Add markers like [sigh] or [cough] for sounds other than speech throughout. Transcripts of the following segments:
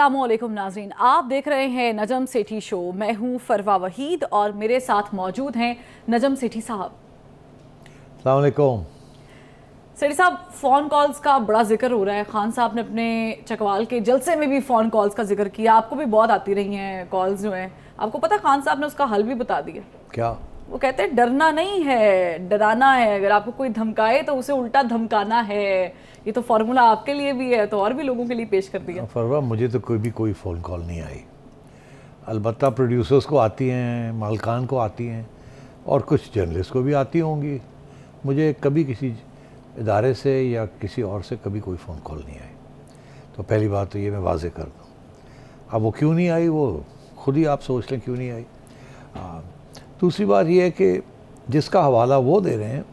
असलम नाजरीन आप देख रहे हैं नजम सेठी शो मैं हूं फरवा वहीद और मेरे साथ मौजूद हैं नजम सेठी साहब अलकुम सेठी साहब फ़ोन कॉल्स का बड़ा जिक्र हो रहा है खान साहब ने अपने चकवाल के जलसे में भी फ़ोन कॉल्स का जिक्र किया आपको भी बहुत आती रही हैं कॉल्स जो हैं आपको पता खान साहब ने उसका हल भी बता दिया क्या वो कहते हैं डरना नहीं है डराना है अगर आपको कोई धमकाए तो उसे उल्टा धमकाना है ये तो फार्मूला आपके लिए भी है तो और भी लोगों के लिए पेश कर दिया हाँ, फरवा मुझे तो कोई भी कोई फ़ोन कॉल नहीं आई अलबत् प्रोड्यूसर्स को आती हैं मालकान को आती हैं और कुछ जर्नलिस्ट को भी आती होंगी मुझे कभी किसी इदारे से या किसी और से कभी कोई फ़ोन कॉल नहीं आई तो पहली बात तो ये मैं वाजे कर दूँ अब वो क्यों नहीं आई वो खुद ही आप सोच लें क्यों नहीं आई हाँ, दूसरी बात यह है कि जिसका हवाला वो दे रहे हैं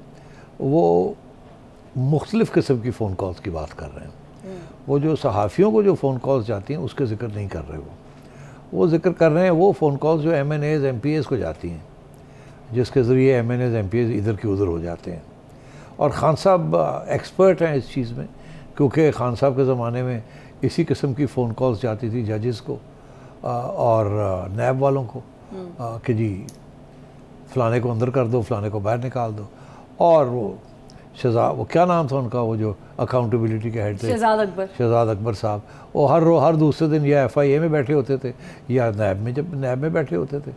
वो मुख्तलिफ़ किस्म की फ़ोन कॉल्स की बात कर रहे हैं वो जो सहाफ़ियों को जो फ़ोन कॉल्स जाती हैं उसके ज़िक्र नहीं कर रहे वो वो जिक्र कर रहे हैं वो फ़ोन कॉल्स जो M N As M P S को जाती हैं जिसके ज़रिए M N As M P As इधर के उधर हो जाते हैं और ख़ान साहब एक्सपर्ट हैं इस चीज़ में क्योंकि ख़ान साहब के ज़माने में इसी किस्म की फ़ोन कॉल्स जाती थी जजेस को और नैब वालों को कि जी फ़लाने को अंदर कर दो फ़लाने को बाहर निकाल दो और वो शहजा वो क्या नाम था उनका वो जो अकाउंटेबिलिटी के हेड थे शहजाद अकबर शहजाद अकबर साहब वो हर रो हर दूसरे दिन या एफ आई ए में बैठे होते थे या नैब में जब नैब में बैठे होते थे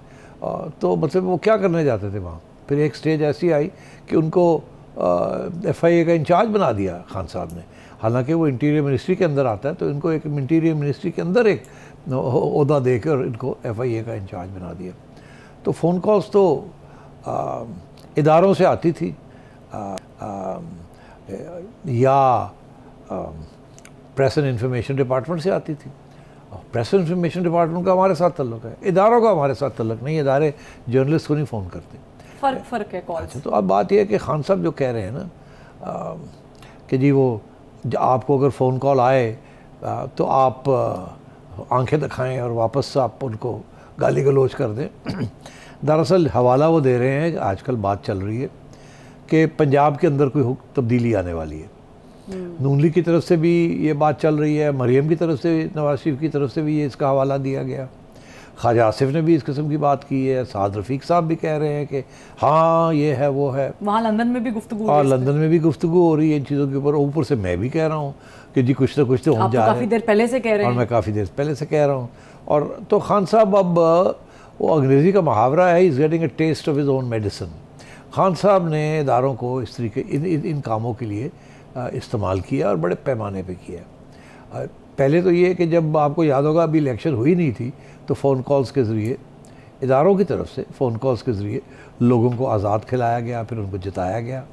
आ, तो मतलब वो क्या करने जाते थे वहाँ फिर एक स्टेज ऐसी आई कि उनको एफ आई ए का इंचार्ज बना दिया खान साहब ने हालांकि वो इंटीरियर मिनिस्ट्री के अंदर आता है तो इनको एक इंटीरियर मिनिस्ट्री के अंदर एक अहदा देकर इनको एफ आई ए का इंचार्ज बना दिया तो फ़ोन कॉल्स तो इदारों से आती थी आ, आ, या प्रेस एंड इंफॉर्मेशन डिपार्टमेंट से आती थी प्रेस एंड इंफॉर्मेशन डिपार्टमेंट का हमारे साथ तल्लक है इदारों का हमारे साथ तल्लक नहीं इदारे जर्नलिस्ट को नहीं फ़ोन करते फ़र्क फ़र्क है कॉल अच्छा तो अब बात यह है कि खान साहब जो कह रहे हैं ना कि जी वो आपको अगर फ़ोन कॉल आए आ, तो आप आंखें दिखाएं और वापस आप उनको गाली गलोच कर दें दरअसल हवाला वो दे रहे हैं आजकल बात चल रही है कि पंजाब के अंदर कोई तब्दीली आने वाली है हम्म। नून लीग की तरफ से भी ये बात चल रही है मरीम की तरफ से नवाज शरीफ की तरफ से भी ये इसका हवाला दिया गया ख्वाजा आसिफ ने भी इस किस्म की बात की है साद रफीक साहब भी कह रहे हैं कि हाँ ये है वो है वहाँ लंदन में भी गुफ्तु हाँ लंदन में भी गुफ्तु हो रही है इन चीज़ों के ऊपर ऊपर से मैं भी कह रहा हूँ कि जी कुछ तो कुछ तो हम तो जा रहे हैं काफ़ी देर पहले से कह रहे हैं और मैं काफ़ी देर पहले से कह रहा हूँ और तो खान साहब अब वो अंग्रेज़ी का मुहावरा है is getting a taste of his own medicine Khan sahab ने इदारों को इस तरीके इन इन, इन कामों के लिए इस्तेमाल किया और बड़े पैमाने पे किया पहले तो ये कि जब आपको याद होगा अभी इलेक्शन हुई नहीं थी तो फ़ोन कॉल्स के ज़रिए इदारों की तरफ से फ़ोन कॉल्स के ज़रिए लोगों को आज़ाद खिलाया गया फिर उनको जिताया गया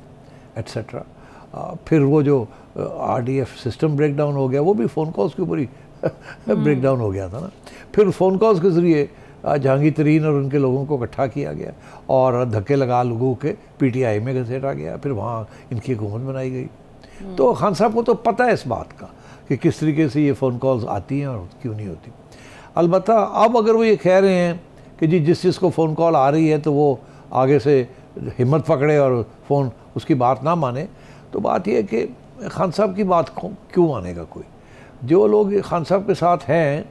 एट्सट्रा फिर वो जो R D F system break down हो गया वो भी फ़ोन कॉल्स के ऊपर ही ब्रेक [laughs] हम्म। डाउन हो गया था ना फिर फ़ोन कॉल्स के ज़रिए जहांगीर तरीन और उनके लोगों को इकट्ठा किया गया और धक्के लगा लोगों के पीटीआई में घसेटा गया फिर वहाँ इनकी हुकूमत बनाई गई हम्म। तो खान साहब को तो पता है इस बात का कि किस तरीके से ये फ़ोन कॉल्स आती हैं और क्यों नहीं होती अलबत् अब अगर वो ये कह रहे हैं कि जी जिस चीज़ को फ़ोन कॉल आ रही है तो वो आगे से हिम्मत पकड़े और फ़ोन उसकी बात ना माने तो बात यह है कि खान साहब की बात क्यों मानेगा कोई जो लोग खान साहब के साथ हैं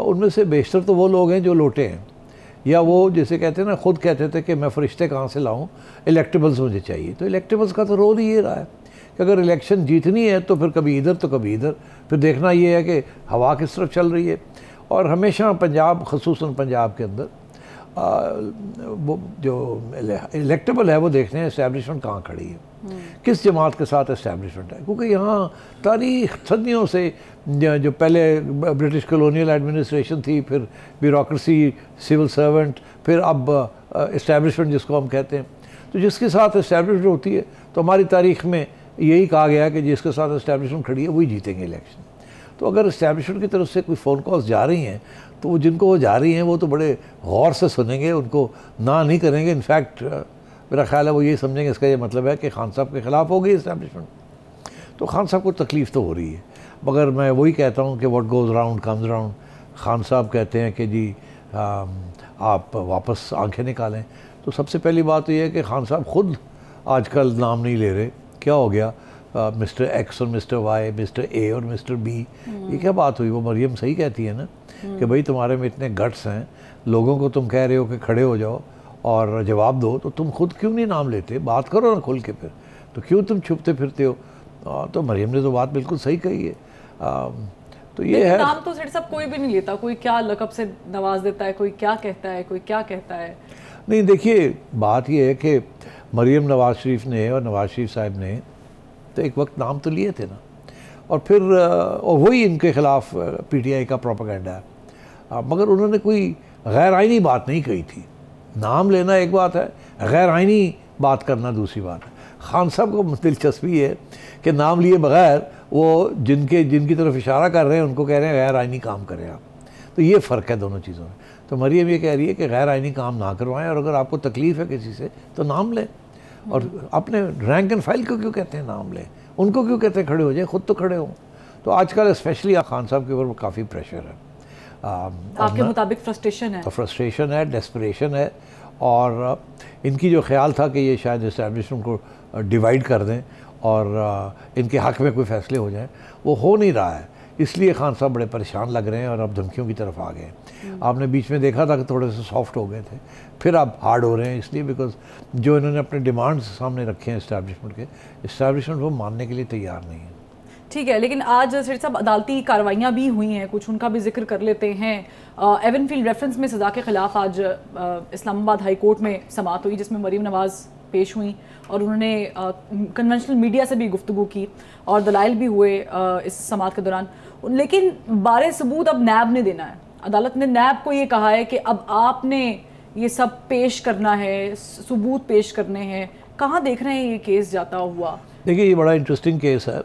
उनमें से बेशतर तो वो लोग हैं जो लोटे हैं या वो जैसे कहते हैं ना खुद कहते थे कि मैं फरिश्ते कहाँ से लाऊं इलेक्टेबल्स मुझे चाहिए तो इलेक्टेबल्स का तो रोल ही ये रहा है कि अगर इलेक्शन जीतनी है तो फिर कभी इधर तो कभी इधर फिर देखना ये है कि हवा किस तरफ चल रही है और हमेशा पंजाब खसूस पंजाब के अंदर आ, वो जो इलेक्टेबल है वो देखने हैं इस्टेबलिशमेंट कहाँ खड़ी है किस जमात के साथ इस्टेब्लिशमेंट है क्योंकि यहाँ तारीख सदियों से जो पहले ब्रिटिश कॉलोनियल एडमिनिस्ट्रेशन थी फिर ब्यूरोसी सिविल सर्वेंट फिर अब इस्टेब्लिशमेंट जिसको हम कहते हैं तो जिसके साथ इस्टेब्लिशमेंट होती है तो हमारी तारीख में यही कहा गया कि जिसके साथ इस्टेब्लिशमेंट खड़ी है वही जीतेंगे इलेक्शन तो अगर इस्टेब्लिशमेंट की तरफ से कोई फ़ोन कॉल्स जा रही हैं तो वो जिनको वो जा रही हैं वो तो बड़े गौर से सुनेंगे उनको ना नहीं करेंगे इनफैक्ट मेरा ख्याल है वो यही समझेंगे इसका ये मतलब है कि खान साहब के ख़िलाफ़ होगी इस्टेब्लिशमेंट तो खान साहब को तकलीफ़ तो हो रही है मगर मैं वही कहता हूँ कि what goes round comes round Khan sahab कहते हैं कि जी आ, आप वापस आंखें निकालें तो सबसे पहली बात तो यह है कि खान साहब खुद आजकल नाम नहीं ले रहे क्या हो गया मिस्टर एक्स और मिस्टर वाई मिस्टर ए और मिस्टर बी ये क्या बात हुई वो मरियम सही कहती है ना कि हम्म। भाई तुम्हारे में इतने गट्स हैं लोगों को तुम कह रहे हो कि खड़े हो जाओ और जवाब दो तो तुम खुद क्यों नहीं नाम लेते बात करो ना खुल के फिर तो क्यों तुम छुपते फिरते हो आ, तो मरियम ने तो बात बिल्कुल सही कही है आ, तो ये है नाम तो सेठ साहब कोई भी नहीं लेता कोई क्या लकब से नवाज देता है कोई क्या कहता है कोई क्या कहता है नहीं देखिए बात यह है कि मरीम नवाज शरीफ ने और नवाज शरीफ साहब ने तो एक वक्त नाम तो लिए थे ना और फिर और वही इनके ख़िलाफ़ पीटीआई का प्रोपागेंडा है मगर उन्होंने कोई गैर आइनी बात नहीं कही थी नाम लेना एक बात है गैर आइनी बात करना दूसरी बात है खान साहब को दिलचस्पी है कि नाम लिए बगैर वो जिनके जिनकी तरफ इशारा कर रहे हैं उनको कह रहे हैं गैर आइनी काम करें आप तो ये फ़र्क है दोनों चीज़ों में तो मरियम ये कह रही है कि गैर आइनी काम ना करवाएं और अगर आपको तकलीफ़ है किसी से तो नाम लें और अपने रैंक एंड फाइल को क्यों कहते हैं नाम लें उनको क्यों कहते हैं खड़े हो जाए खुद तो खड़े हों तो आजकल स्पेशली खान साहब के ऊपर काफ़ी प्रेशर है Um, तो आपके मुताबिक फ्रस्ट्रेशन है फ्रस्ट्रेशन तो है डेस्परेशन है और uh, इनकी जो ख्याल था कि ये शायद इस्टेबलिशमेंट को डिवाइड uh, कर दें और uh, इनके हक में कोई फैसले हो जाएं वो हो नहीं रहा है इसलिए खान साहब बड़े परेशान लग रहे हैं और अब धमकियों की तरफ आ गए हम्म। आपने बीच में देखा था कि थोड़े से सॉफ्ट हो गए थे फिर आप हार्ड हो रहे हैं इसलिए बिकॉज जो इन्होंने अपने डिमांड्स सामने रखे हैं इस्टेबलिशमेंट के इस्टेबलिशमेंट वो मानने के लिए तैयार नहीं है ठीक है लेकिन आज सिर साहब अदालती कार्रवाइयाँ भी हुई हैं कुछ उनका भी जिक्र कर लेते हैं एवन फील्ड रेफरेंस में सज़ा के ख़िलाफ़ आज इस्लामाबाद हाई कोर्ट में समात हुई जिसमें मरीम नवाज़ पेश हुई और उन्होंने कन्वेंशनल मीडिया से भी गुफ्तु की और दलाइल भी हुए आ, इस समात के दौरान लेकिन बार सबूत अब नैब ने देना है अदालत ने नैब को ये कहा है कि अब आपने ये सब पेश करना है सबूत पेश करने हैं कहाँ देख रहे हैं ये केस जाता हुआ देखिए ये बड़ा इंटरेस्टिंग केस है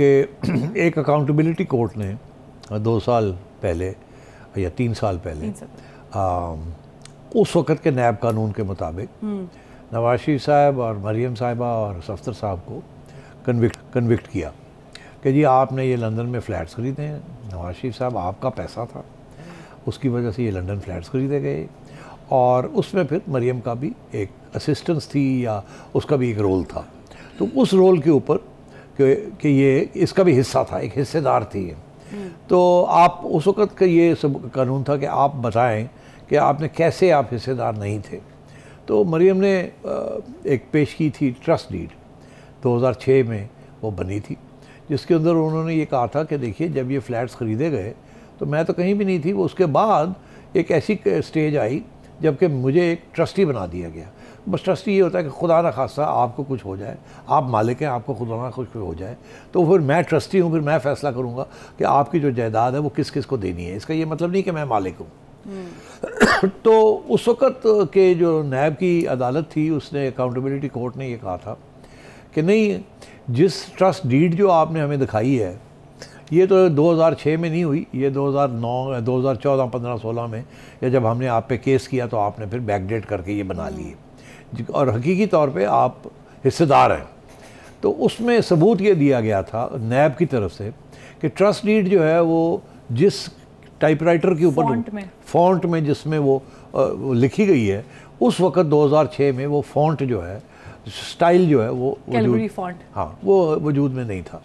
कि [clears throat] एक अकाउंटेबिलिटी कोर्ट ने दो साल पहले या तीन साल पहले आ, उस वक़्त के नैब कानून के मुताबिक हम्म। नवाशी साहब और मरीम साहिबा और सफ्तर साहब को कन्विक्ट कन्विक्ट किया कि जी आपने ये लंदन में फ़्लैट्स ख़रीदे हैं नवाज शरीफ साहब आपका पैसा था उसकी वजह से ये लंदन फ्लैट्स ख़रीदे गए और उसमें फिर मरीम का भी एक असिस्टेंस थी या उसका भी एक रोल था तो उस रोल के ऊपर कि कि ये इसका भी हिस्सा था एक हिस्सेदार थी हम्म। तो आप उस वक़्त का ये सब कानून था कि आप बताएं कि आपने कैसे आप हिस्सेदार नहीं थे तो मरियम ने एक पेश की थी ट्रस्ट डीड 2006 में वो बनी थी जिसके अंदर उन्होंने ये कहा था कि देखिए जब ये फ्लैट्स ख़रीदे गए तो मैं तो कहीं भी नहीं थी वो उसके बाद एक ऐसी स्टेज आई जबकि मुझे एक ट्रस्टी बना दिया गया बस ट्रस्ट ये होता है कि खुदा ना खासा आपको कुछ हो जाए आप मालिक हैं आपको खुदा ना कुछ हो जाए तो फिर मैं ट्रस्टी हूँ फिर मैं फैसला करूँगा कि आपकी जो जायदाद है वो किस किस को देनी है इसका ये मतलब नहीं कि मैं मालिक हूँ हम्म। तो उस वक़्त के जो नैब की अदालत थी उसने अकाउंटेबिलिटी कोर्ट ने ये कहा था कि नहीं जिस ट्रस्ट डीड जो आपने हमें दिखाई है ये तो 2006 में नहीं हुई ये 2009 2014 15 16 में या जब हमने आप पे केस किया तो आपने फिर बैकडेट करके ये बना हम्म। लिए और हकीकी तौर पे आप हिस्सेदार हैं तो उसमें सबूत ये दिया गया था नैब की तरफ से कि ट्रस्ट डीड जो है वो जिस टाइपराइटर के ऊपर फॉन्ट में जिसमें वो, वो लिखी गई है उस वक्त 2006 में वो फॉन्ट जो है स्टाइल जो है वो वजूद हाँ वो वजूद में नहीं था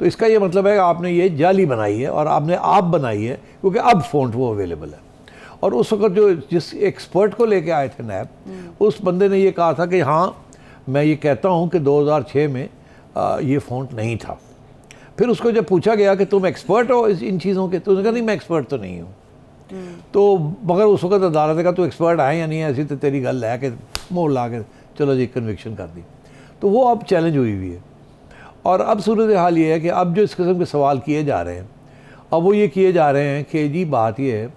तो इसका ये मतलब है कि आपने ये जाली बनाई है और आपने आप बनाई है क्योंकि अब फॉन्ट वो अवेलेबल है और उस वक्त जो जिस एक्सपर्ट को लेके आए थे नैब हम्म। उस बंदे ने ये कहा था कि हाँ मैं ये कहता हूँ कि 2006 में आ, ये फ़ॉन्ट नहीं था फिर उसको जब पूछा गया कि तुम एक्सपर्ट हो इस इन चीज़ों के तो उसने कहा नहीं मैं एक्सपर्ट तो नहीं हूँ हम्म। तो मगर उस वक्त अदालत ने कहा तू एक्सपर्ट आए या नहीं ऐसी तो तेरी गल है कि मोड़ ला के चलो जी कन्विक्शन कर दी तो वो अब चैलेंज हुई हुई है और अब सूरत हाल ये है कि अब जो इस किस्म के सवाल किए जा रहे हैं अब वो ये किए जा रहे हैं कि जी बात यह है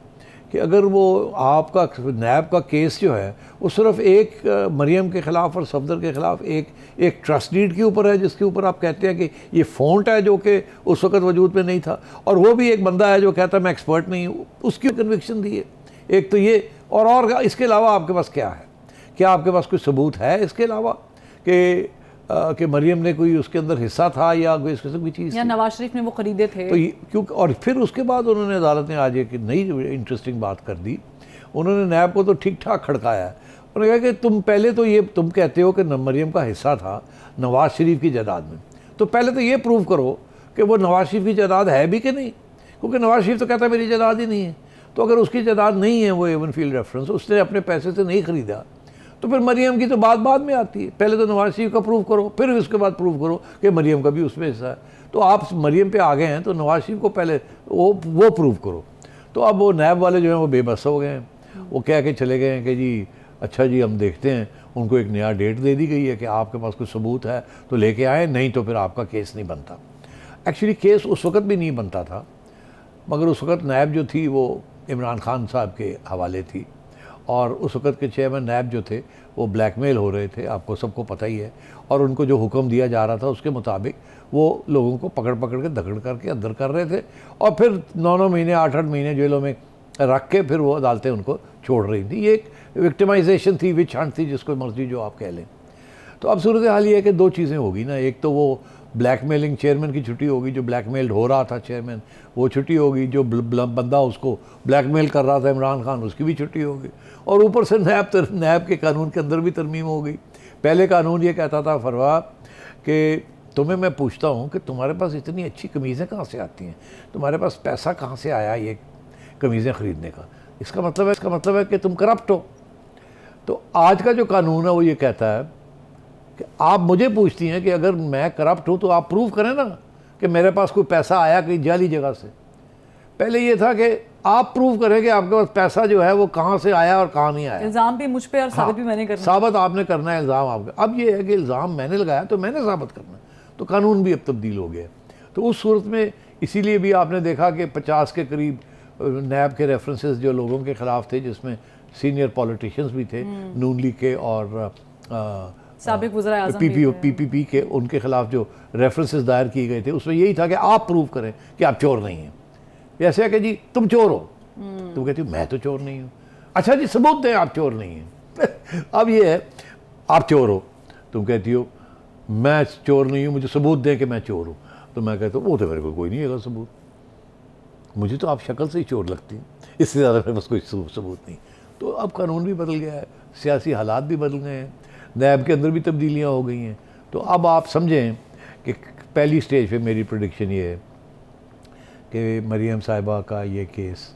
कि अगर वो आपका नैब का केस जो है वो सिर्फ एक मरियम के ख़िलाफ़ और सफदर के ख़िलाफ़ एक एक ट्रस्ट डीड के ऊपर है जिसके ऊपर आप कहते हैं कि ये फ़ॉन्ट है जो कि उस वक़्त वजूद में नहीं था और वो भी एक बंदा है जो कहता है मैं एक्सपर्ट नहीं हूँ उसकी कन्विक्शन दी है एक तो ये और और इसके अलावा आपके पास क्या है क्या आपके पास कोई सबूत है इसके अलावा कि कि मरियम ने कोई उसके अंदर हिस्सा था या कोई इस किस्म की चीज़ या नवाज शरीफ ने वो खरीदे थे तो क्योंकि और फिर उसके बाद उन्होंने अदालत ने आज एक नई इंटरेस्टिंग बात कर दी उन्होंने नैब को तो ठीक ठाक खड़काया उन्होंने कहा कि तुम पहले तो ये तुम कहते हो कि मरियम का हिस्सा था नवाज शरीफ की जदाद में तो पहले तो ये प्रूव करो कि वो नवाज शरीफ की जदाद है भी कि नहीं क्योंकि नवाज शरीफ तो कहता है मेरी जदाद ही नहीं है तो अगर उसकी जदाद नहीं है वो एवन फील्ड रेफरेंस उसने अपने पैसे से नहीं खरीदा तो फिर मरीम की तो बात बाद में आती है पहले तो नवाज शरीफ का प्रूफ करो फिर उसके बाद प्रूफ करो कि मरीम का भी उसमें हिस्सा है तो आप मरीम पे आ गए हैं तो नवाज शरीफ को पहले वो वो प्रूफ करो तो अब वो नैब वाले जो हैं वो बेबस हो गए हैं वो कह के चले गए हैं कि जी अच्छा जी हम देखते हैं उनको एक नया डेट दे दी गई है कि आपके पास कोई सबूत है तो लेके आए नहीं तो फिर आपका केस नहीं बनता एक्चुअली केस उस वक्त भी नहीं बनता था मगर उस वक्त नायब जो थी वो इमरान खान साहब के हवाले थी और उस वक़्त के चेयरमैन नैब जो थे वो ब्लैकमेल हो रहे थे आपको सबको पता ही है और उनको जो हुक्म दिया जा रहा था उसके मुताबिक वो लोगों को पकड़ पकड़ के धकड़ करके अंदर कर रहे थे और फिर नौ नौ महीने आठ आठ महीने जेलों में रख के फिर वो अदालतें उनको छोड़ रही थी ये एक विक्टिमाइजेशन थी विच हंट थी जिसको मर्जी जो आप कह लें तो अब सूरत हाल ये है कि दो चीज़ें होगी ना एक तो वो ब्लैकमेलिंग चेयरमैन की छुट्टी होगी जो ब्लैकमेल्ड हो रहा था चेयरमैन वो छुट्टी होगी जो बंदा उसको ब्लैकमेल कर रहा था इमरान खान उसकी भी छुट्टी होगी और ऊपर से नैब नैब के कानून के अंदर भी तरमीम होगी पहले कानून ये कहता था फरवा कि तुम्हें मैं पूछता हूँ कि तुम्हारे पास इतनी अच्छी कमीज़ें कहाँ से आती हैं तुम्हारे पास पैसा कहाँ से आया ये कमीज़ें ख़रीदने का इसका मतलब है इसका मतलब है कि तुम करप्ट हो तो आज का जो कानून है वो ये कहता है कि आप मुझे पूछती हैं कि अगर मैं करप्ट हूँ तो आप प्रूव करें ना कि मेरे पास कोई पैसा आया कहीं जाली जगह से पहले ये था कि आप प्रूव करें कि आपके पास पैसा जो है वो कहाँ से आया और कहाँ नहीं आया इल्ज़ाम भी मुझ पर साबित हाँ, भी मैंने करना साबित आपने करना है इल्ज़ाम आपका अब ये है कि इल्ज़ाम मैंने लगाया तो मैंने साबित करना है तो कानून भी अब तब्दील हो गया तो उस सूरत में इसीलिए भी आपने देखा कि पचास के करीब नैब के रेफरेंसेस जो लोगों के ख़िलाफ़ थे जिसमें सीनियर पॉलिटिशियंस भी थे हम्म। नून लीग के और सबक हाँ। वजरा तो P P P P P के उनके खिलाफ जो रेफरेंसेस दायर किए गए थे उसमें यही था कि आप प्रूव करें कि आप चोर नहीं हैं ऐसे है कि जी तुम चोर हो तुम हम्म। तो कहती हो मैं तो चोर नहीं हूँ अच्छा जी सबूत दें आप चोर नहीं हैं [laughs] अब ये है आप चोर हो तुम तो कहती हो मैं चोर नहीं हूँ मुझे सबूत दें कि मैं चोर हूँ तो मैं कहता हूँ वो तो मेरे को कोई नहीं है सबूत मुझे तो आप शक्ल से ही चोर लगती हैं इससे ज़्यादा मेरे पास कोई सबूत नहीं तो अब कानून भी बदल गया है सियासी हालात भी बदल गए हैं नैब के अंदर भी तब्दीलियाँ हो गई हैं तो अब आप समझें कि पहली स्टेज पे मेरी प्रोडिक्शन ये है कि मरीम साहिबा का ये केस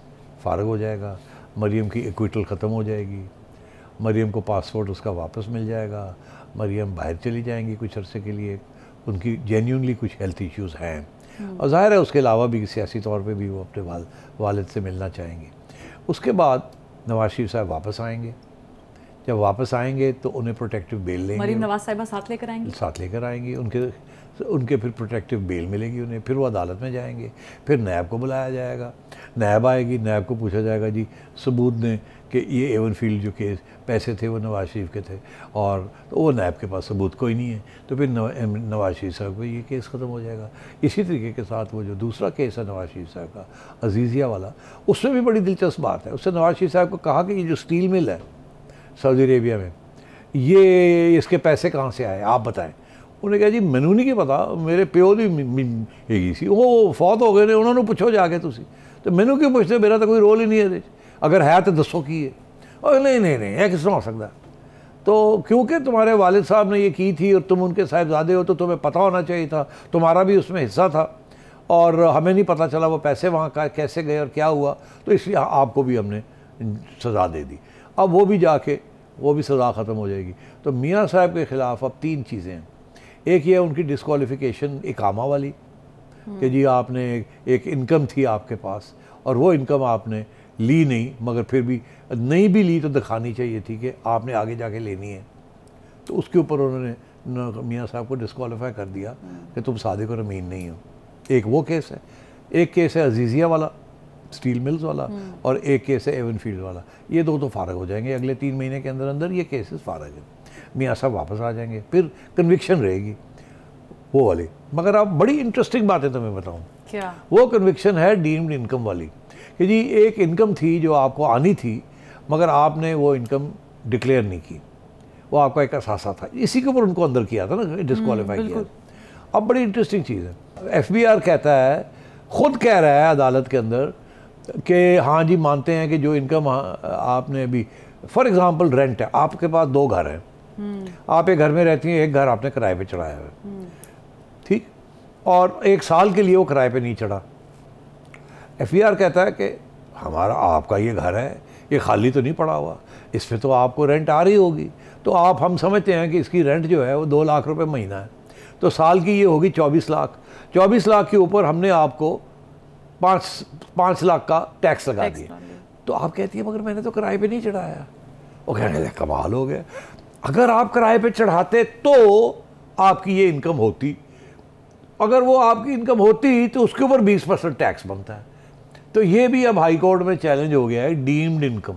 फारग हो जाएगा मरीम की इक्विटल ख़त्म हो जाएगी मरीम को पासपोर्ट उसका वापस मिल जाएगा मरीम बाहर चली जाएंगी कुछ अरसे के लिए उनकी जेन्यूनली कुछ हेल्थ इश्यूज़ हैं हम्म। और ज़ाहिर है उसके अलावा भी सियासी तौर पे भी वो अपने वाल वालद से मिलना चाहेंगे उसके बाद नवाज शरीफ साहब वापस आएंगे जब वापस आएंगे तो उन्हें प्रोटेक्टिव बेल लेंगे मरीम नवाज साहिबा साथ लेकर आएंगे साथ लेकर आएंगे उनके उनके फिर प्रोटेक्टिव बेल मिलेगी उन्हें फिर वो अदालत में जाएंगे फिर नैब को बुलाया जाएगा नैब आएगी नैब को पूछा जाएगा जी सबूत दें कि ये एवन फील्ड जो केस पैसे थे वो नवाज शरीफ के थे और तो वो नैब के पास सबूत कोई नहीं है तो फिर नवाज शरीफ साहब का ये केस ख़त्म हो जाएगा इसी तरीके के साथ वो जो दूसरा केस है नवाज शरीफ साहब का अजीज़िया वाला उसमें भी बड़ी दिलचस्प बात है उससे नवाज शरीफ साहब को कहा कि ये जो स्टील मिल है सऊदी अरेबिया में ये इसके पैसे कहाँ से आए आप बताएं उन्हें कहा जी मैनू नहीं पता मेरे प्यो भी हैगी सी वो फौत हो गए ने उन्होंने पूछो जाके तुम तो मैनू क्यों पूछते मेरा तो कोई रोल ही नहीं है अगर है तो दसो की है और नहीं नहीं नहीं है किस तरह हो सकता तो क्योंकि तुम्हारे वालिद साहब ने ये की थी और तुम उनके साहिबजादे हो तो तुम्हें पता होना चाहिए था तुम्हारा भी उसमें हिस्सा था और हमें नहीं पता चला वो पैसे वहाँ का कैसे गए और क्या हुआ तो इसलिए आपको भी हमने सज़ा दे दी अब वो भी जाके वो भी सज़ा ख़त्म हो जाएगी तो मियाँ साहब के ख़िलाफ़ अब तीन चीज़ें हैं एक ये है उनकी डिसकॉलीफिकेशन इकामा वाली हम्म। कि जी आपने एक इनकम थी आपके पास और वो इनकम आपने ली नहीं मगर फिर भी नहीं भी ली तो दिखानी चाहिए थी कि आपने आगे जाके लेनी है तो उसके ऊपर उन्होंने मियाँ साहब को डिसकॉलीफाई कर दिया हम्म। कि तुम सादिक और अमीन नहीं हो एक वो केस है एक केस है अजीज़िया वाला स्टील मिल्स वाला हम्म। और एक केस है एवन फील्ड वाला ये दो तो फारग हो जाएंगे अगले तीन महीने के अंदर अंदर ये केसेस फारग हैं मियाँ साहब वापस आ जाएंगे फिर कन्विक्शन रहेगी वो वाली मगर आप बड़ी इंटरेस्टिंग बात है तो मैं बताऊँ वो कन्विक्शन है डीम्ड इनकम वाली कि जी एक इनकम थी जो आपको आनी थी मगर आपने वो इनकम डिक्लेयर नहीं की वो आपका एक असासा था इसी के ऊपर उनको अंदर किया था ना डिसक्वालीफाई हम्म, किया अब बड़ी इंटरेस्टिंग चीज़ है एफ कहता है खुद कह रहा है अदालत के अंदर कि हाँ जी मानते हैं कि जो इनकम आपने अभी फॉर एग्ज़ाम्पल रेंट है आपके पास दो घर हैं हम्म। आप एक घर में रहती हैं एक घर आपने किराए पे चढ़ाया है हम्म। ठीक और एक साल के लिए वो किराए पे नहीं चढ़ा एफ कहता है कि हमारा आपका ये घर है ये खाली तो नहीं पड़ा हुआ इस पर तो आपको रेंट आ रही होगी तो आप हम समझते हैं कि इसकी रेंट जो है वो दो लाख रुपये महीना है तो साल की ये होगी चौबीस लाख चौबीस लाख के ऊपर हमने आपको पाँच पाँच लाख का टैक्स लगा दिए तो आप कहती है मगर मैंने तो किराए पे नहीं चढ़ाया वो कहने लगे कमाल हो गया अगर आप किराए पे चढ़ाते तो आपकी ये इनकम होती अगर वो आपकी इनकम होती तो उसके ऊपर 20 परसेंट टैक्स बनता है तो ये भी अब हाई कोर्ट में चैलेंज हो गया है डीम्ड इनकम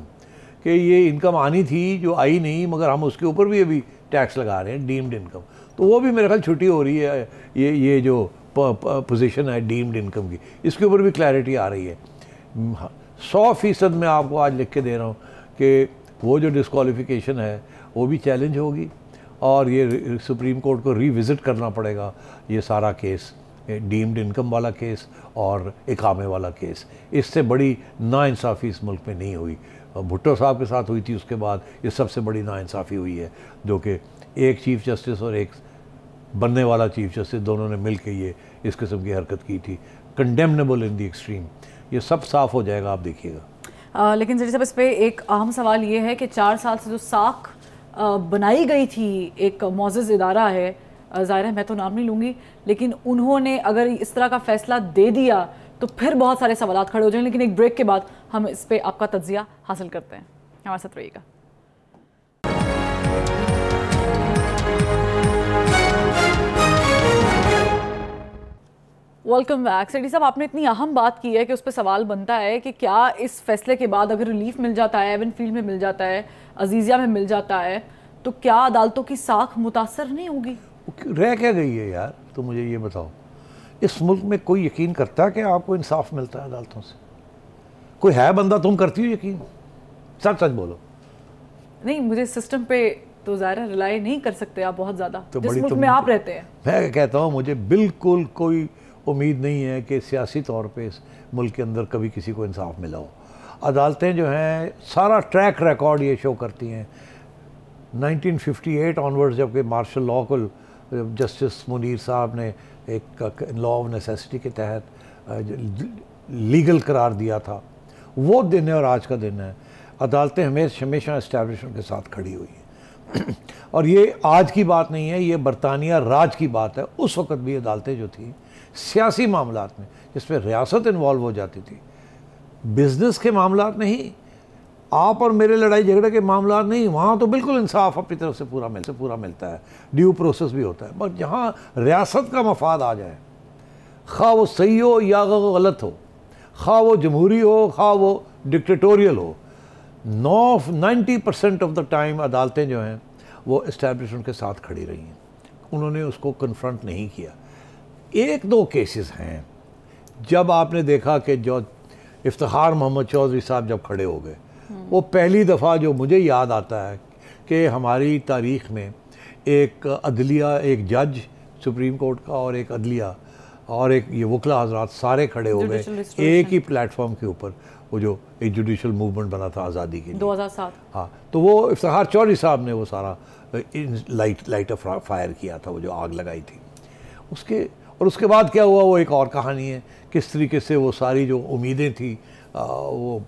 कि ये इनकम आनी थी जो आई नहीं मगर हम उसके ऊपर भी अभी टैक्स लगा रहे हैं डीम्ड इनकम तो वो भी मेरे ख्याल छुट्टी हो रही है ये ये जो पोजीशन है डीम्ड इनकम की इसके ऊपर भी क्लैरिटी आ रही है हाँ, सौ फीसद मैं आपको आज लिख के दे रहा हूँ कि वो जो डिस्कॉलीफिकेशन है वो भी चैलेंज होगी और ये सुप्रीम कोर्ट को रिविज़िट करना पड़ेगा ये सारा केस डीम्ड इनकम वाला केस और इकामे वाला केस इससे बड़ी नाइंसाफ़ी इस मुल्क में नहीं हुई भुट्टो साहब के साथ हुई थी उसके बाद ये सबसे बड़ी नाइंसाफ़ी हुई है जो कि एक चीफ जस्टिस और एक बनने वाला चीफ जस्टिस दोनों ने मिल के ये इस किस्म की हरकत की थी कंडेमनेबल इन दी एक्सट्रीम ये सब साफ हो जाएगा आप देखिएगा लेकिन जडी साहब इस पर एक अहम सवाल ये है कि चार साल से जो साख बनाई गई थी एक मोज़ इदारा है ज़ाहिर है मैं तो नाम नहीं लूँगी लेकिन उन्होंने अगर इस तरह का फैसला दे दिया तो फिर बहुत सारे सवाल खड़े हो जाएंगे लेकिन एक ब्रेक के बाद हम इस पर आपका तजिया हासिल करते हैं हमारे साथ रहिएगा वेलकम बैक सेठी साहब आपने इतनी अहम बात की है कि उस पर सवाल बनता है कि क्या इस फैसले के बाद अगर रिलीफ मिल जाता है एवन फील्ड में मिल जाता है अजीज़िया में मिल जाता है तो क्या अदालतों की साख मुतासर नहीं होगी रह क्या गई है यार तो मुझे ये बताओ इस मुल्क में कोई यकीन करता है कि आपको इंसाफ मिलता है अदालतों से कोई है बंदा तुम करती हो यकीन सच सच बोलो नहीं मुझे सिस्टम पे तो ज़्यादा रिलाई नहीं कर सकते आप बहुत ज़्यादा तो जिस मुल्क तो में आप रहते हैं मैं कहता हूँ मुझे बिल्कुल कोई उम्मीद नहीं है कि सियासी तौर पर इस मुल्क के अंदर कभी किसी को इंसाफ मिला हो अदालतें जो हैं सारा ट्रैक रिकॉर्ड ये शो करती हैं 1958 ऑनवर्ड्स जबकि मार्शल लॉ को जस्टिस मुनीर साहब ने एक लॉ ऑफ नेसेसिटी के तहत लीगल करार दिया था वो दिन है और आज का दिन है अदालतें हमेशा हमेशा इस्टेबलिशमेंट के साथ खड़ी हुई हैं और ये आज की बात नहीं है ये बरतानिया राज की बात है उस वक्त भी अदालतें जो थीं सियासी मामला में जिसमें रियासत इन्वॉल्व हो जाती थी बिजनेस के मामला नहीं आप और मेरे लड़ाई झगड़े के मामला नहीं वहाँ तो बिल्कुल इंसाफ अपनी तरफ से पूरा मिल से पूरा मिलता है ड्यू प्रोसेस भी होता है बट जहाँ रियासत का मफाद आ जाए खा वो सही हो या गलत हो खा वो जमहूरी हो खा वो डिक्टेटोरियल हो नौ ninety percent of the time अदालतें जो हैं वो इस्टेब्लिशमेंट के साथ खड़ी रही हैं उन्होंने उसको कन्फ्रंट नहीं किया एक दो केसेस हैं जब आपने देखा कि जो इफ्तार मोहम्मद चौधरी साहब जब खड़े हो गए वो पहली दफ़ा जो मुझे याद आता है कि हमारी तारीख में एक अदलिया एक जज सुप्रीम कोर्ट का और एक अदलिया और एक ये वकला हज़रा सारे खड़े हो गए एक ही प्लेटफॉर्म के ऊपर वो जो एक जुडिशल मूवमेंट बना था आज़ादी के लिए 2007 हाँ तो वो इफ्तार चौधरी साहब ने वो सारा लाइट लाइट ऑफ फायर किया था वो जो आग लगाई थी उसके और उसके बाद क्या हुआ वो एक और कहानी है किस तरीके से वो सारी जो उम्मीदें थी आ, वो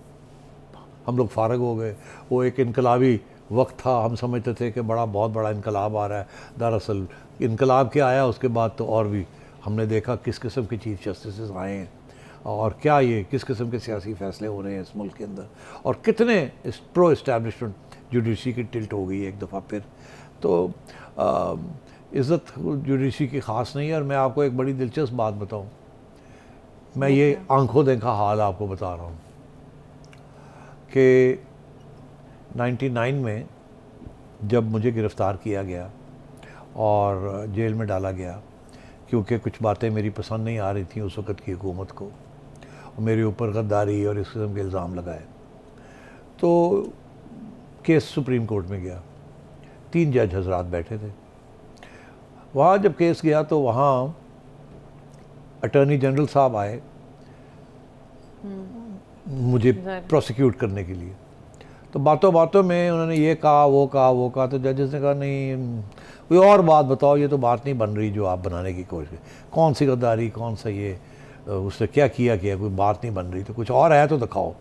हम लोग फारग हो गए वो एक इनकलाबी वक्त था हम समझते थे कि बड़ा बहुत बड़ा इनकलाब आ रहा है दरअसल इनकलाब क्या आया उसके बाद तो और भी हमने देखा किस किस्म के चीफ जस्टिस आए हैं और क्या ये किस किस्म के सियासी फैसले हो रहे हैं इस मुल्क के अंदर और कितने इस प्रो इस्टेब्लिशमेंट जुडिशरी की टिल्ट हो गई एक दफ़ा फिर तो आ, इज़्ज़त जुडिशी की ख़ास नहीं है और मैं आपको एक बड़ी दिलचस्प बात बताऊँ मैं ये आंखों देखा हाल आपको बता रहा हूँ कि 99 में जब मुझे गिरफ़्तार किया गया और जेल में डाला गया क्योंकि कुछ बातें मेरी पसंद नहीं आ रही थी उस वक़्त की हुकूमत को और मेरे ऊपर गद्दारी और इस किस्म के इल्ज़ाम लगाए तो केस सुप्रीम कोर्ट में गया तीन जज हजरात बैठे थे वहाँ जब केस गया तो वहाँ अटर्नी जनरल साहब आए मुझे प्रोसिक्यूट करने के लिए तो बातों बातों में उन्होंने ये कहा वो कहा वो कहा तो जजेस ने कहा नहीं कोई और बात बताओ ये तो बात नहीं बन रही जो आप बनाने की कोशिश कौन सी गद्दारी कौन सा ये उसने क्या किया किया कोई बात नहीं बन रही तो कुछ और है तो दिखाओ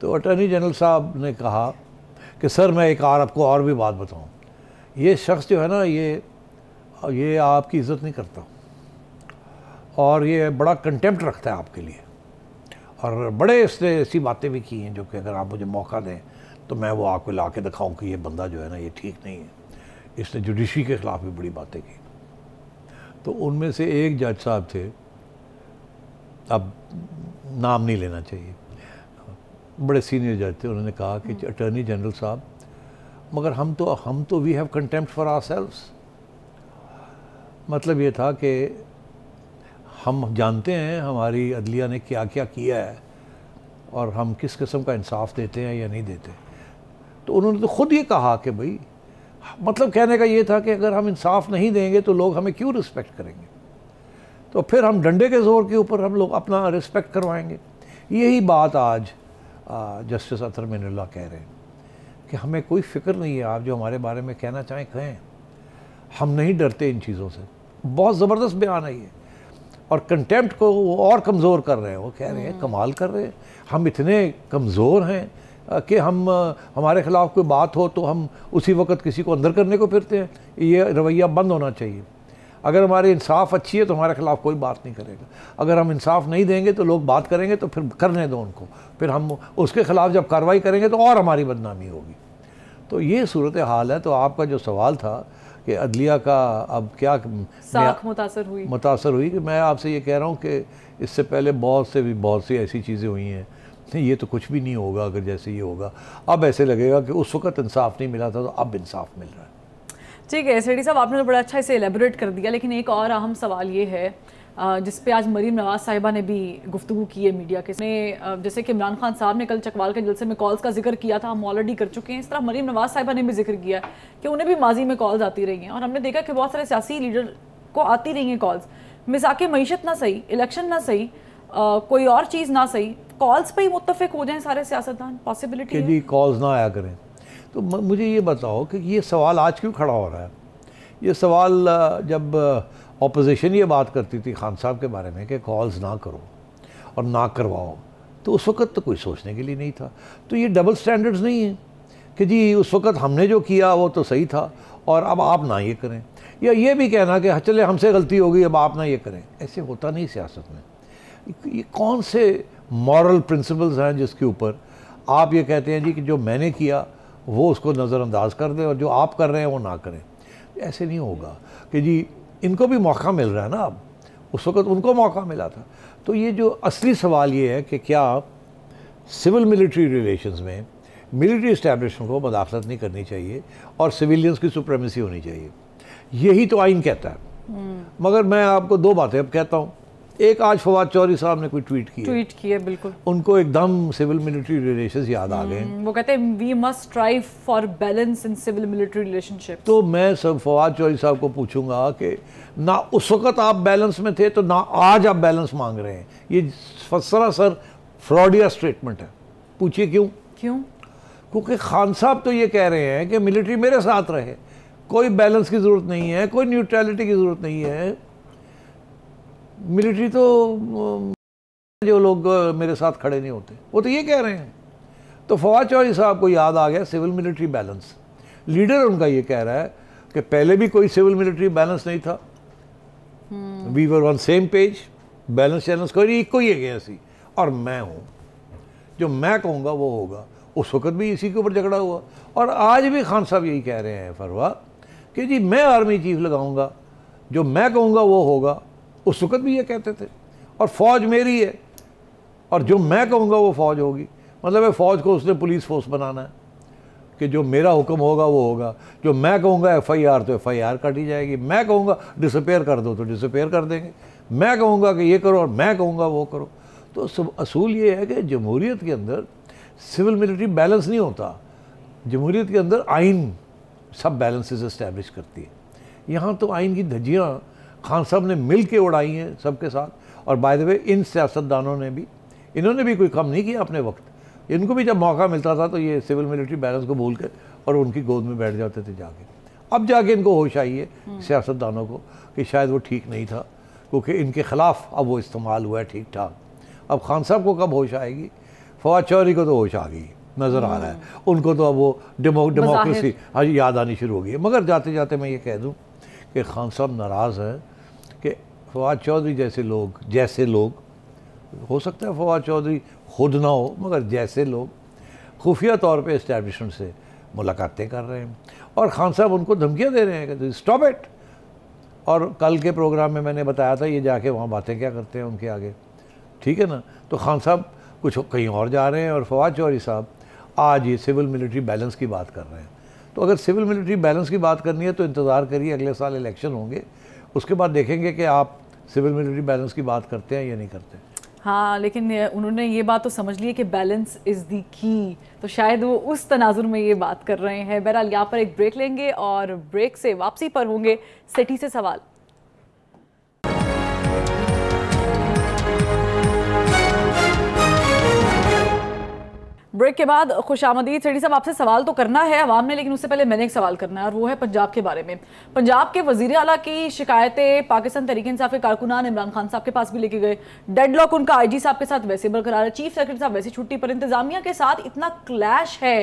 तो अटर्नी जनरल साहब ने कहा कि सर मैं एक और आपको और भी बात बताऊँ ये शख्स जो है ना ये ये आपकी इज़्ज़त नहीं करता और ये बड़ा कंटेम्प्ट रखता है आपके लिए और बड़े इसने ऐसी बातें भी की हैं जो कि अगर आप मुझे मौका दें तो मैं वो आपको ला के दिखाऊँ कि ये बंदा जो है ना ये ठीक नहीं है इसने जुडिशरी के ख़िलाफ़ भी बड़ी बातें की तो उनमें से एक जज साहब थे अब नाम नहीं लेना चाहिए बड़े सीनियर जज थे उन्होंने कहा कि अटर्नी हम्म। जनरल साहब मगर हम तो हम तो we have contempt for ourselves मतलब ये था कि हम जानते हैं हमारी अदलिया ने क्या क्या किया है और हम किस किस्म का इंसाफ देते हैं या नहीं देते तो उन्होंने तो ख़ुद ये कहा कि भाई मतलब कहने का ये था कि अगर हम इंसाफ नहीं देंगे तो लोग हमें क्यों रिस्पेक्ट करेंगे तो फिर हम डंडे के ज़ोर के ऊपर हम लोग अपना रिस्पेक्ट करवाएंगे यही बात आज जस्टिस अतर मिनल्ला कह रहे हैं कि हमें कोई फिक्र नहीं है आप जो हमारे बारे में कहना चाहें कहें हम नहीं डरते इन चीज़ों से बहुत ज़बरदस्त बयान है ये और कंटेम्प्ट को वो और कमज़ोर कर रहे हैं वो कह रहे हैं हम्म। कमाल कर रहे हैं हम इतने कमज़ोर हैं कि हम हमारे ख़िलाफ़ कोई बात हो तो हम उसी वक्त किसी को अंदर करने को फिरते हैं ये रवैया बंद होना चाहिए अगर हमारे इंसाफ अच्छी है तो हमारे ख़िलाफ़ कोई बात नहीं करेगा अगर हम इंसाफ नहीं देंगे तो लोग बात करेंगे तो फिर करने दो उनको फिर हम उसके ख़िलाफ़ जब कार्रवाई करेंगे तो और हमारी बदनामी होगी तो ये सूरत हाल है तो आपका जो सवाल था कि अदलिया का अब क्या मुतासर हुई मुतासर हुई कि मैं आपसे ये कह रहा हूँ कि इससे पहले बहुत से भी बहुत सी ऐसी चीज़ें हुई हैं ये तो कुछ भी नहीं होगा अगर जैसे ये होगा अब ऐसे लगेगा कि उस वक्त इंसाफ नहीं मिला था तो अब इंसाफ मिल रहा है ठीक है सेडी साहब आपने तो बड़ा अच्छा इसे एलेबोरेट कर दिया लेकिन एक और अहम सवाल ये है जिस पे आज मरीम नवाज साहिबा ने भी गुफ्तु की है मीडिया के ने जैसे कि इमरान खान साहब ने कल चकवाल के जलसे में कॉल्स का जिक्र किया था हम ऑलरेडी कर चुके हैं इस तरह मरीम नवाज साहिबा ने भी जिक्र किया कि उन्हें भी माजी में कॉल्स आती रही हैं और हमने देखा कि बहुत सारे सियासी लीडर को आती रही हैं कॉल्स मिजाक मीशत ना सही इलेक्शन ना सही आ, कोई और चीज़ ना सही कॉल्स पर ही मुतफिक हो जाएँ सारे सियासतदान पॉसिबिलिटी जी कॉल्स ना आया करें तो मुझे ये बताओ कि ये सवाल आज क्यों खड़ा हो रहा है ये सवाल जब अपोजिशन ये बात करती थी खान साहब के बारे में कि कॉल्स ना करो और ना करवाओ तो उस वक़्त तो कोई सोचने के लिए नहीं था तो ये डबल स्टैंडर्ड्स नहीं है कि जी उस वक़्त हमने जो किया वो तो सही था और अब आप ना ये करें या ये भी कहना कि हाँ, चले हमसे गलती हो गई अब आप ना ये करें ऐसे होता नहीं सियासत में ये कौन से मॉरल प्रिंसिपल्स हैं जिसके ऊपर आप ये कहते हैं जी कि जो मैंने किया वो उसको नज़रअंदाज कर दें और जो आप कर रहे हैं वो ना करें ऐसे नहीं होगा कि जी इनको भी मौका मिल रहा है ना अब उस वक्त उनको मौका मिला था तो ये जो असली सवाल ये है कि क्या सिविल मिलिट्री रिलेशंस में मिलिट्री इस्टेब्लिशमेंट को मदाखलत नहीं करनी चाहिए और सिविलियंस की सुप्रेमेसी होनी चाहिए यही तो आइन कहता है हम्म। मगर मैं आपको दो बातें अब कहता हूँ एक आज फवाद चौधरी साहब ने कोई ट्वीट किया ट्वीट किया बिल्कुल उनको एकदम सिविल मिलिट्री रिलेशन याद आ गए हम्म, वो कहते हैं we must try for balance in civil military relationship तो मैं सब फवाद चौधरी साहब को पूछूंगा कि ना उस वक्त आप बैलेंस में थे तो ना आज आप बैलेंस मांग रहे हैं ये सरासर फ्रॉडिया स्टेटमेंट है पूछिए क्यों क्यों क्योंकि खान साहब तो ये कह रहे हैं कि मिलिट्री मेरे साथ रहे कोई बैलेंस की ज़रूरत नहीं है कोई न्यूट्रलिटी की ज़रूरत नहीं है मिलिट्री तो जो लोग मेरे साथ खड़े नहीं होते वो तो ये कह रहे हैं तो फवाद चौधरी साहब को याद आ गया सिविल मिलिट्री बैलेंस लीडर उनका ये कह रहा है कि पहले भी कोई सिविल मिलिट्री बैलेंस नहीं था we were on same page balance चैलेंस को इक्को ही गया सी और मैं हूँ जो मैं कहूँगा वो होगा उस वक्त भी इसी के ऊपर झगड़ा हुआ और आज भी खान साहब यही कह रहे हैं फरवा कि जी मैं आर्मी चीफ लगाऊंगा जो मैं कहूँगा वो होगा उस वक़्त भी ये कहते थे और फ़ौज मेरी है और जो मैं कहूँगा वो फ़ौज होगी मतलब है फ़ौज को उसने पुलिस फोर्स बनाना है कि जो मेरा हुक्म होगा वो होगा जो मैं कहूँगा एफ आई आर तो एफ आई आर काटी जाएगी मैं कहूँगा डिसपेयर कर दो तो डिसपेयर कर देंगे मैं कहूँगा कि ये करो और मैं कहूँगा वो करो तो सब असूल ये है कि जमहूरीत के अंदर सिविल मिलिट्री बैलेंस नहीं होता जमहूरीत के अंदर आइन सब बैलेंसेस इस्टेब्लिश करती है यहाँ तो आइन की धज्जियाँ खान साहब ने मिल के उड़ाई हैं सबके साथ और बाय द वे इन सियासतदानों ने भी इन्होंने भी कोई कम नहीं किया अपने वक्त इनको भी जब मौका मिलता था तो ये सिविल मिलिट्री बैलेंस को भूल कर और उनकी गोद में बैठ जाते थे जाके अब जाके इनको होश आई है हम्म। सियासतदानों को कि शायद वो ठीक नहीं था क्योंकि इनके ख़िलाफ़ अब वो इस्तेमाल हुआ है ठीक ठाक अब खान साहब को कब होश आएगी फवाद चौधरी को तो होश आ गई नज़र आ रहा है हम्म। उनको तो अब वो डेमो डेमोक्रेसी हाँ याद आनी शुरू हो गई है मगर जाते जाते मैं ये कह दूँ कि खान साहब नाराज़ हैं फवाद चौधरी जैसे लोग जैसे लोग हो सकता है फवाद चौधरी खुद ना हो मगर जैसे लोग खुफिया तौर पे इस्टेबलिशमेंट से मुलाकातें कर रहे हैं और खान साहब उनको धमकियाँ दे रहे हैं स्टॉप इट और कल के प्रोग्राम में मैंने बताया था ये जाके वहाँ बातें क्या करते हैं उनके आगे ठीक है ना तो खान साहब कुछ कहीं और जा रहे हैं और फवाद चौधरी साहब आज ये सिविल मिलिट्री बैलेंस की बात कर रहे हैं तो अगर सिविल मिलिट्री बैलेंस की बात करनी है तो इंतज़ार करिए अगले साल इलेक्शन होंगे उसके बाद देखेंगे कि आप सिविल मिलिट्री बैलेंस की बात करते हैं या नहीं करते हाँ लेकिन उन्होंने ये बात तो समझ ली है कि बैलेंस इज़ दी की तो शायद वो उस तनाजुर में ये बात कर रहे हैं बहरहाल यहाँ पर एक ब्रेक लेंगे और ब्रेक से वापसी पर होंगे सिटी से सवाल ब्रेक के बाद खुश आमदीद सड़ी साहब आपसे सवाल तो करना है आवाम ने लेकिन उससे पहले मैंने एक सवाल करना है और वो है पंजाब के बारे में पंजाब के वजीर अला की शिकायतें पाकिस्तान तरीके इंसाफ के कारकुनान इमरान खान साहब के पास भी लेके गए डेड लॉक उनका आई जी साहब के साथ वैसे बरकरार है चीफ सेक्रेटरी साहब वैसे छुट्टी पर इंतजामिया के साथ इतना क्लैश है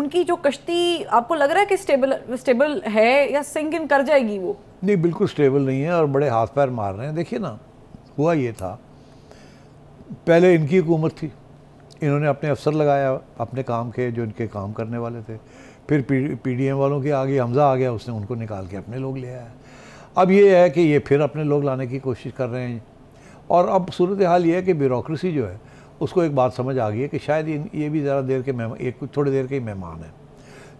उनकी जो कश्ती आपको लग रहा है कि स्टेबल स्टेबल है या सिंक इन कर जाएगी वो नहीं बिल्कुल स्टेबल नहीं है और बड़े हाथ पैर मार रहे हैं देखिए ना हुआ ये था पहले इनकी हुकूमत थी इन्होंने अपने अफसर लगाया अपने काम के जो इनके काम करने वाले थे फिर पीडीएम वालों के आगे हमजा आ गया उसने उनको निकाल के अपने लोग ले आया अब ये है कि ये फिर अपने लोग लाने की कोशिश कर रहे हैं और अब सूरत हाल ये है कि ब्यूरोसी जो है उसको एक बात समझ आ गई है कि शायद ये भी ज़रा देर के मेहमान एक थोड़ी देर के ही मेहमान हैं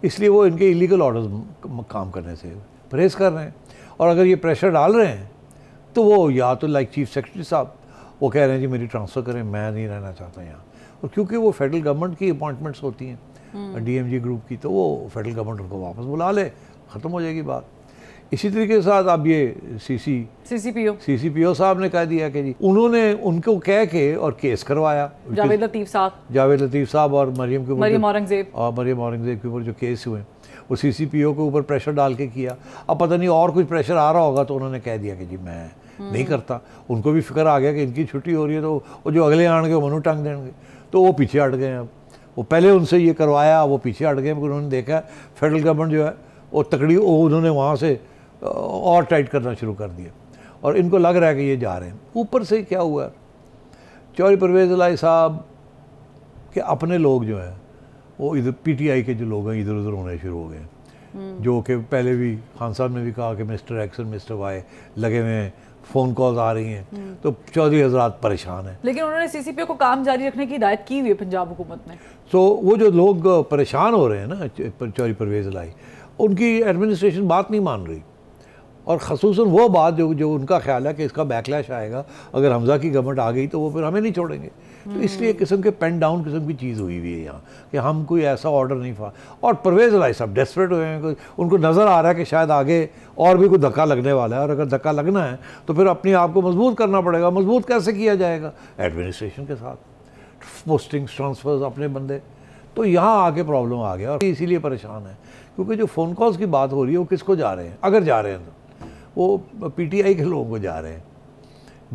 इसलिए वो इनके इलीगल ऑर्डर्स काम करने से परहेज़ कर रहे हैं और अगर ये प्रेशर डाल रहे हैं तो वो या तो लाइक चीफ सेक्रेटरी साहब वो कह रहे हैं जी मेरी ट्रांसफ़र करें मैं नहीं रहना चाहता यहाँ और क्योंकि वो फेडरल गवर्नमेंट की अपॉइंटमेंट्स होती हैं डीएमजी हम्म। ग्रुप की तो वो फेडरल गवर्नमेंट उनको वापस बुला ले ख़त्म हो जाएगी बात इसी तरीके के साथ अब ये सीसी सीसीपीओ सीसीपीओ साहब ने कह दिया कि जी उन्होंने उनको कह के और केस करवाया जावेद लतीफ़ साहब जावेद लतीफ़ साहब और मरियम के मरियम औरंगजेब और मरियम औरंगजेब के ऊपर जो केस हुए वो सी सी पी ओ के ऊपर प्रेशर डाल के किया अब पता नहीं और कुछ प्रेशर आ रहा होगा तो उन्होंने कह दिया कि जी मैं नहीं हम्म। करता उनको भी फिक्र आ गया कि इनकी छुट्टी हो रही है तो वो जो अगले आएंगे वो मनु टांग देंगे तो वो पीछे हट गए अब वो पहले उनसे ये करवाया वो पीछे हट गए उन्होंने देखा फेडरल गवर्नमेंट जो है वो तकड़ी वो उन्होंने वहाँ से और टाइट करना शुरू कर दिया और इनको लग रहा है कि ये जा रहे हैं ऊपर से क्या हुआ चौरी परवेज लाई साहब के अपने लोग जो हैं वो इधर पीटीआई के जो लोग हैं इधर उधर होने शुरू हो गए हम्म। जो कि पहले भी खान साहब ने भी कहा कि मिस्टर एक्सन मिस्टर वाई लगे हुए हैं फ़ोन कॉल आ रही हैं तो चौधरी हजरात परेशान हैं लेकिन उन्होंने सी सी पी को काम जारी रखने की हिदायत की हुई है पंजाब हुकूमत ने तो वो जो लोग परेशान हो रहे हैं ना चौधरी परवेज़ लाई उनकी एडमिनिस्ट्रेशन बात नहीं मान रही और खसूस वो बात जो जो उनका ख्याल है कि इसका बैकलैश आएगा अगर हमजा की गवर्नमेंट आ गई तो वो फिर हमें नहीं छोड़ेंगे तो हम्म। इसलिए किस्म के पेन डाउन किस्म की चीज़ हुई हुई है यहाँ कि हम कोई ऐसा ऑर्डर नहीं फा और परवेज राय साहब डेस्परेट हुए हैं उनको नज़र आ रहा है कि शायद आगे और भी कोई धक्का लगने वाला है और अगर धक्का लगना है तो फिर अपने आप को मजबूत करना पड़ेगा मजबूत कैसे किया जाएगा एडमिनिस्ट्रेशन के साथ पोस्टिंग्स ट्रांसफ़र्स अपने बंदे तो यहाँ आके प्रॉब्लम आ गया और इसीलिए परेशान है क्योंकि जो फ़ोन कॉल्स की बात हो रही है वो किसको जा रहे हैं अगर जा रहे हैं तो वो पीटीआई के लोगों को जा रहे हैं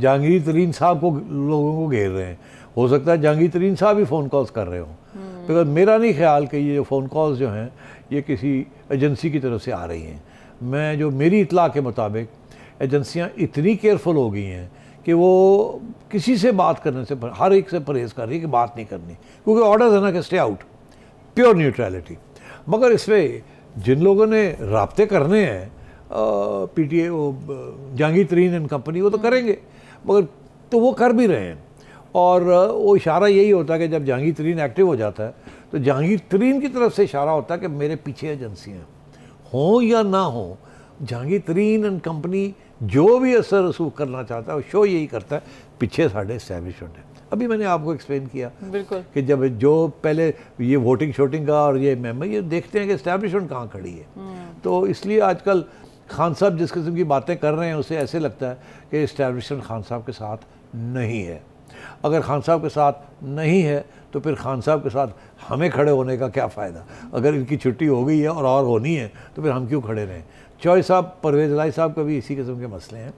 जहांगीर तरीन साहब को लोगों को घेर रहे हैं हो सकता है जहांगीर तरीन साहब ही फ़ोन कॉल्स कर रहे हों हम्म। बिकॉज मेरा नहीं ख्याल कि ये फ़ोन कॉल्स जो हैं ये किसी एजेंसी की तरफ से आ रही हैं मैं जो मेरी इतला के मुताबिक एजेंसियाँ इतनी केयरफुल हो गई हैं कि वो किसी से बात करने से हर एक से परहेज़ कर रही है कि बात नहीं करनी क्योंकि ऑर्डर है ना कि स्टे आउट प्योर न्यूट्रैलिटी मगर इसमें जिन लोगों ने रबते करने हैं पी टी ए जहांगीर तरीन एंड कंपनी वो तो करेंगे मगर तो वो कर भी रहे हैं और वो इशारा यही होता है कि जब जहांगीर तरीन एक्टिव हो जाता है तो जहांगीर तरीन की तरफ से इशारा होता है कि मेरे पीछे एजेंसियाँ हों या ना हों जहांगीर तरीन एंड कंपनी जो भी असर रसूख करना चाहता है वो शो यही करता है पीछे साढ़े इस्टेब्लिशमेंट है अभी मैंने आपको एक्सप्लेन किया बिल्कुल कि जब जो पहले ये वोटिंग शोटिंग का और ये मेम्बर ये देखते हैं कि इस्टेब्लिशमेंट कहाँ खड़ी है हम्म। तो इसलिए आजकल खान साहब जिस किस्म की बातें कर रहे हैं उसे ऐसे लगता है कि इस्टेब्लिशमेंट खान साहब के साथ नहीं है अगर खान साहब के साथ नहीं है तो फिर खान साहब के साथ हमें खड़े होने का क्या फ़ायदा अगर इनकी छुट्टी हो गई है और और होनी है तो फिर हम क्यों खड़े रहें चौय साहब परवेज लाई साहब का भी इसी किस्म के मसले हैं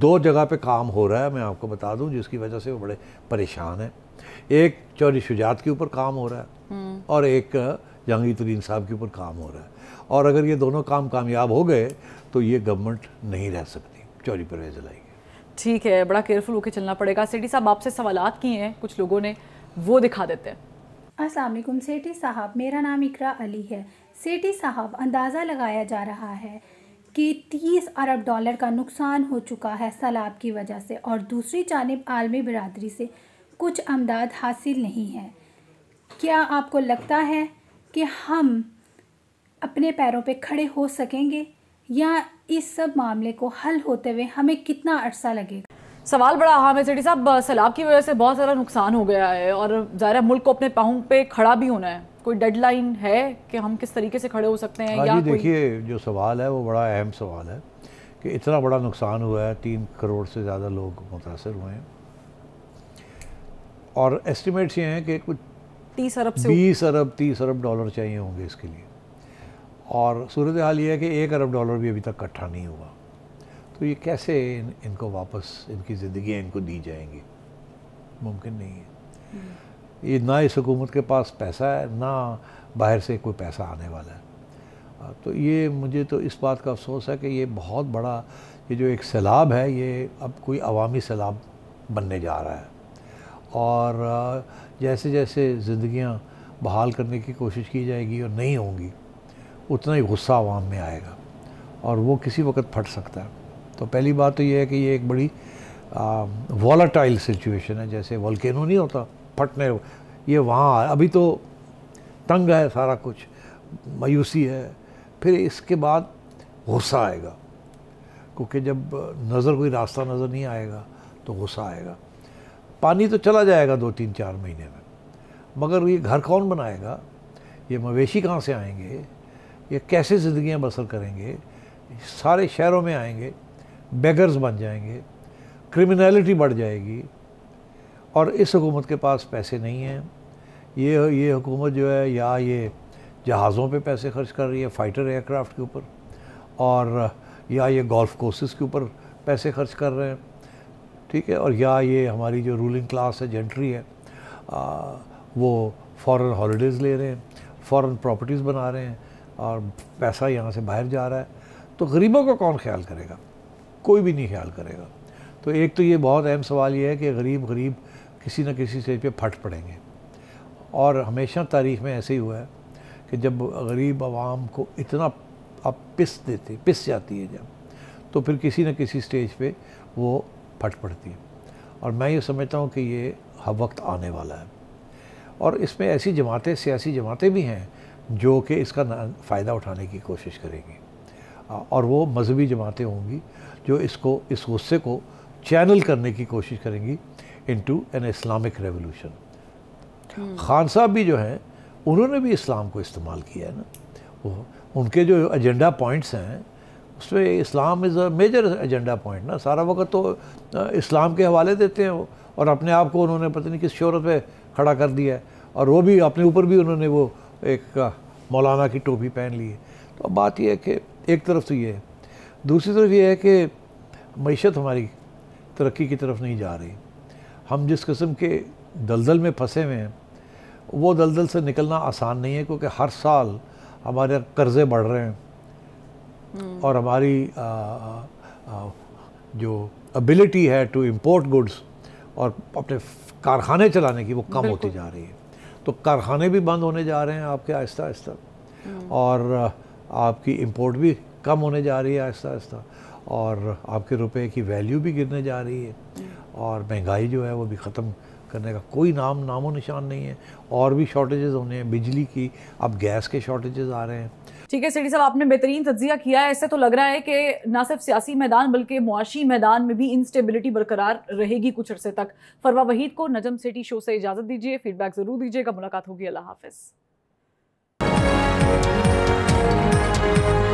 दो जगह पे काम हो रहा है मैं आपको बता दूं जिसकी वजह से वो बड़े परेशान हैं एक चौरी शुजात के ऊपर काम हो रहा है हम्म। और एक जहांगीर तरीन साहब के ऊपर काम हो रहा है और अगर ये दोनों काम कामयाब हो गए तो ये गवर्नमेंट नहीं रह सकती चौरी परवेज ठीक है बड़ा केयरफुल होकर चलना पड़ेगा सेठी साहब आपसे सवाल किए हैं कुछ लोगों ने वो दिखा देते हैं असलम सेठी साहब मेरा नाम इकरा अली है सेठी साहब अंदाज़ा लगाया जा रहा है कि 30 अरब डॉलर का नुकसान हो चुका है सैलाब की वजह से और दूसरी जानब आलमी बरदरी से कुछ अमदाद हासिल नहीं है क्या आपको लगता है कि हम अपने पैरों पे खड़े हो सकेंगे या इस सब मामले को हल होते हुए हमें कितना अर्सा लगेगा सवाल बड़ा हामिद सेठी साहब सैलाब की वजह से बहुत सारा नुकसान हो गया है और ज़ाहिर मुल्क को अपने पाँव पे खड़ा भी होना है कोई डेडलाइन है कि हम किस तरीके से खड़े हो सकते हैं हाँ या देखिए जो सवाल है वो बड़ा अहम सवाल है कि इतना बड़ा नुकसान हुआ है तीन करोड़ से ज़्यादा लोग मुतासर हुए हैं और एस्टिमेट्स ये हैं कि कुछ तीस अरब से बीस अरब तीस अरब डॉलर चाहिए होंगे इसके लिए और सूरत हाल ये है कि एक अरब डॉलर भी अभी तक इकट्ठा नहीं हुआ तो ये कैसे इन, इनको वापस इनकी ज़िंदगी इनको दी जाएंगी मुमकिन नहीं है ये ना इस हुकूमत के पास पैसा है ना बाहर से कोई पैसा आने वाला है तो ये मुझे तो इस बात का अफसोस है कि ये बहुत बड़ा ये जो एक सैलाब है ये अब कोई अवामी सैलाब बनने जा रहा है और जैसे जैसे ज़िंदियाँ बहाल करने की कोशिश की जाएगी और नहीं होंगी उतना ही गुस्सा आवाम में आएगा और वो किसी वक्त फट सकता है तो पहली बात तो ये है कि ये एक बड़ी वॉलाटाइल सिचुएशन है जैसे वॉलकेनो नहीं होता फटने ये वहाँ अभी तो तंग है सारा कुछ मायूसी है फिर इसके बाद गुस्सा आएगा क्योंकि जब नज़र कोई रास्ता नज़र नहीं आएगा तो गुस्सा आएगा पानी तो चला जाएगा दो तीन चार महीने में मगर ये घर कौन बनाएगा ये मवेशी कहाँ से आएंगे ये कैसे ज़िंदियाँ बसर करेंगे सारे शहरों में आएंगे बेगर्स बन जाएंगे क्रिमिनलिटी बढ़ जाएगी और इस हुकूमत के पास पैसे नहीं हैं ये ये हुकूमत जो है या ये जहाज़ों पे पैसे खर्च कर रही है फ़ाइटर एयरक्राफ्ट के ऊपर और या ये गोल्फ कोर्सेज के ऊपर पैसे खर्च कर रहे हैं ठीक है और या ये हमारी जो रूलिंग क्लास है जेंट्री है आ, वो फॉरेन हॉलीडेज़ ले रहे हैं फ़ॉरन प्रॉपर्टीज़ बना रहे हैं और पैसा यहाँ से बाहर जा रहा है तो गरीबों का कौन ख्याल करेगा कोई भी नहीं ख्याल करेगा तो एक तो ये बहुत अहम सवाल ये है कि गरीब गरीब किसी न किसी स्टेज पे फट पड़ेंगे और हमेशा तारीख में ऐसे ही हुआ है कि जब गरीब आवाम को इतना आप पिस देते पिस जाती है जब तो फिर किसी न किसी स्टेज पे वो फट पड़ती है और मैं ये समझता हूँ कि ये हर वक्त आने वाला है और इसमें ऐसी जमातें सियासी जमातें भी हैं जो कि इसका फ़ायदा उठाने की कोशिश करेंगी और वो मजहबी जमातें होंगी जो इसको इस गुस्से को चैनल करने की कोशिश करेंगी into an Islamic revolution Khan sahab भी जो हैं उन्होंने भी इस्लाम को इस्तेमाल किया है ना वो उनके जो एजेंडा पॉइंट्स हैं उसमें Islam is a major agenda point ना सारा वक्त तो इस्लाम के हवाले देते हैं वो और अपने आप को उन्होंने पता नहीं किस शहरत पे खड़ा कर दिया है और वो भी अपने ऊपर भी उन्होंने वो एक मौलाना की टोपी पहन ली है तो अब बात यह है कि एक तरफ तो ये है दूसरी तरफ ये है कि मीशत हमारी तरक्की की तरफ नहीं जा रही हम जिस किस्म के दलदल में फंसे हुए हैं वो दलदल से निकलना आसान नहीं है क्योंकि हर साल हमारे कर्ज़े बढ़ रहे हैं हम्म। और हमारी आ, आ, जो एबिलिटी है टू इम्पोर्ट गुड्स और अपने कारखाने चलाने की वो कम होती जा रही है तो कारखाने भी बंद होने जा रहे हैं आपके आहिस्ता आहिस्ता हम्म। और आपकी इम्पोर्ट भी कम होने जा रही है आहिस्ता आहिस्ता और आपके रुपए की वैल्यू भी गिरने जा रही है हम्म। और महंगाई जो है वो भी ख़त्म करने का कोई नाम नामो निशान नहीं है और भी शॉर्टेजेस होने हैं बिजली की अब गैस के शॉर्टेजेस आ रहे हैं ठीक है सिटी साहब आपने बेहतरीन तजिया किया है ऐसे तो लग रहा है कि ना सिर्फ सियासी मैदान बल्कि मुआशी मैदान में भी इंस्टेबिलिटी बरकरार रहेगी कुछ अरसे तक फरवा वहीद को नजम सिटी शो से इजाज़त दीजिए फीडबैक ज़रूर दीजिएगा मुलाकात होगी अल्लाह हाफिज़